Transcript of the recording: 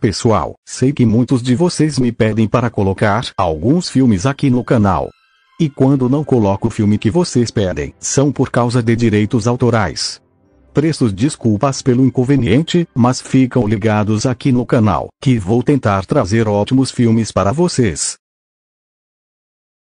Pessoal, sei que muitos de vocês me pedem para colocar alguns filmes aqui no canal. E quando não coloco o filme que vocês pedem, são por causa de direitos autorais. Preços desculpas pelo inconveniente, mas ficam ligados aqui no canal, que vou tentar trazer ótimos filmes para vocês.